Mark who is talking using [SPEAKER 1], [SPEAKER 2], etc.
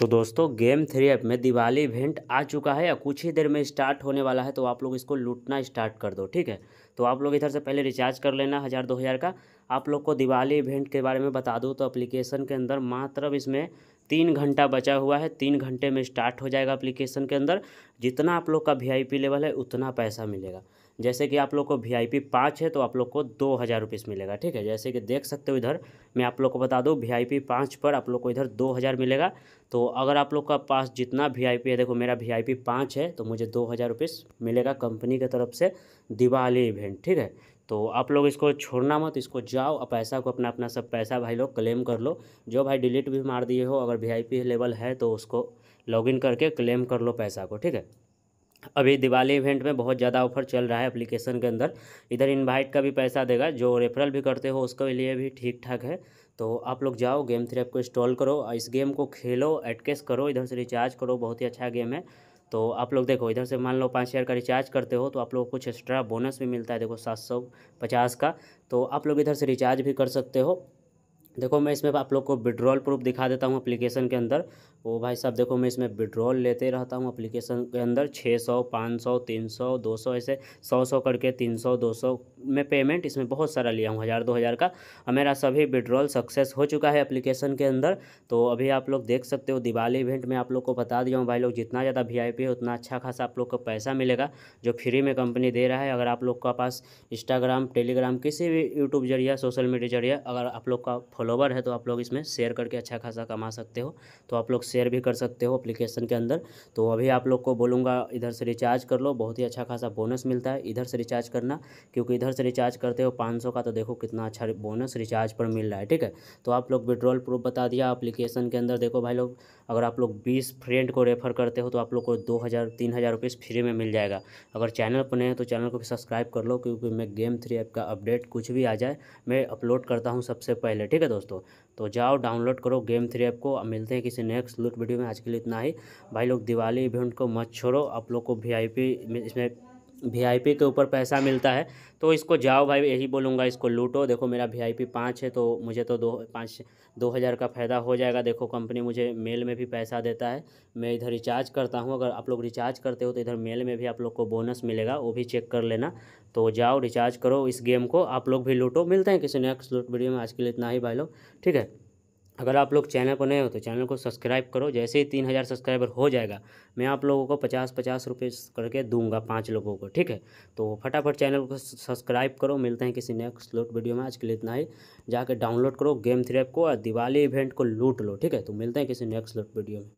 [SPEAKER 1] तो दोस्तों game three app में दिवाली इवेंट आ चुका है या कुछ ही देर में स्टार्ट होने वाला है तो आप लोग इसको लूटना स्टार्ट कर दो ठीक है तो आप लोग इधर से पहले रिचार्ज कर लेना हज़ार दो हज़ार का आप लोग को दिवाली इवेंट के बारे में बता दूँ तो अप्लीकेशन के अंदर मात्र इसमें तीन घंटा बचा हुआ है तीन घंटे में स्टार्ट हो जाएगा अप्लीकेशन के अंदर जितना आप लोग का वी लेवल है उतना पैसा मिलेगा जैसे कि आप लोग को वी आई पी पाँच है तो आप लोग को दो हज़ार मिलेगा ठीक है जैसे कि देख सकते हो इधर मैं आप लोग को बता दूँ वी आई पी पाँच पर आप लोग को इधर दो हज़ार मिलेगा तो अगर आप लोग का पास जितना वी आई पी है देखो मेरा वी आई पी पाँच है तो मुझे दो हज़ार मिलेगा कंपनी की तरफ से दिवाली इवेंट ठीक है तो आप लोग इसको छोड़ना मत इसको जाओ और पैसा को अपना अपना सब पैसा भाई लोग क्लेम कर लो जो भाई डिलीट भी मार दिए हो अगर वी आई पी लेवल है तो उसको लॉगिन करके क्लेम कर लो पैसा को ठीक है अभी दिवाली इवेंट में बहुत ज़्यादा ऑफर चल रहा है एप्लीकेशन के अंदर इधर इनवाइट का भी पैसा देगा जो रेफरल भी करते हो उसके लिए भी ठीक ठाक है तो आप लोग जाओ गेम थ्री ऐप को इंस्टॉल करो इस गेम को खेलो एडकेस करो इधर से रिचार्ज करो बहुत ही अच्छा गेम है तो आप लोग देखो इधर से मान लो पाँच हज़ार का रिचार्ज करते हो तो आप लोग कुछ एक्स्ट्रा बोनस भी मिलता है देखो सात सौ पचास का तो आप लोग इधर से रिचार्ज भी कर सकते हो देखो मैं इसमें आप लोग को विड्रॉल प्रूफ दिखा देता हूँ अप्लीकेशन के अंदर वो भाई साहब देखो मैं इसमें विड्रॉल लेते रहता हूँ अप्लीकेशन के अंदर छः सौ पाँच सौ तीन सौ दो सौ ऐसे सौ सौ करके तीन सौ दो सौ में पेमेंट इसमें बहुत सारा लिया हूँ हज़ार दो हज़ार का और मेरा सभी विड्रॉल सक्सेस हो चुका है अप्लीकेशन के अंदर तो अभी आप लोग देख सकते हो दिवाली इवेंट में आप लोग को बता दिया हूँ भाई लोग जितना ज़्यादा वी आई पी है उतना अच्छा खासा आप लोग को पैसा मिलेगा जो फ्री में कंपनी दे रहा है अगर आप लोग का पास इंस्टाग्राम टेलीग्राम किसी भी यूट्यूब जरिया सोशल मीडिया जरिया अगर आप लोग का फॉलोवर है तो आप लोग इसमें शेयर करके अच्छा खासा कमा सकते हो तो आप लोग शेयर भी कर सकते हो अप्लीकेशन के अंदर तो अभी आप लोग को बोलूँगा इधर से रिचार्ज कर लो बहुत ही अच्छा खासा बोनस मिलता है इधर से रिचार्ज करना क्योंकि इधर से रिचार्ज करते हो पाँच का तो देखो कितना अच्छा बोनस रिचार्ज पर मिल रहा है ठीक है तो आप लोग विड्रॉल प्रूफ बता दिया अप्लीकेशन के अंदर देखो भाई लोग अगर आप लोग बीस फ्रेंड को रेफर करते हो तो आप लोग को दो हज़ार तीन हज़ार रुपीज़ फ्री में मिल जाएगा अगर चैनल पर नए हैं तो चैनल को भी सब्सक्राइब कर लो क्योंकि मैं गेम थ्री ऐप का अपडेट कुछ भी आ जाए मैं अपलोड करता हूँ सबसे पहले ठीक है तो दोस्तों तो जाओ डाउनलोड करो गेम थ्री ऐप को मिलते हैं किसी नेक्स्ट लूट वीडियो में आज के लिए इतना ही भाई लोग दिवाली इवेंट को मत छोड़ो आप लोग को वी इसमें वीआईपी के ऊपर पैसा मिलता है तो इसको जाओ भाई यही बोलूँगा इसको लूटो देखो मेरा वीआईपी पाँच है तो मुझे तो दो पाँच दो हज़ार का फ़ायदा हो जाएगा देखो कंपनी मुझे मेल में भी पैसा देता है मैं इधर रिचार्ज करता हूँ अगर आप लोग रिचार्ज करते हो तो इधर मेल में भी आप लोग को बोनस मिलेगा वो भी चेक कर लेना तो जाओ रिचार्ज करो इस गेम को आप लोग भी लूटो मिलते हैं किसी नेक्स्ट लूट वीडियो में आज के लिए इतना ही भाई लोग ठीक है अगर आप लोग चैनल पर नए हो तो चैनल को सब्सक्राइब करो जैसे ही तीन हज़ार सब्सक्राइबर हो जाएगा मैं आप लोगों को पचास पचास रुपये करके दूंगा पाँच लोगों को ठीक है तो फटाफट चैनल को सब्सक्राइब करो मिलते हैं किसी नेक्स्ट लोट वीडियो में आज के लिए इतना ही जाके डाउनलोड करो गेम थ्री को और दिवाली इवेंट को लूट लो ठीक है तो मिलते हैं किसी नेक्स्ट लोट वीडियो में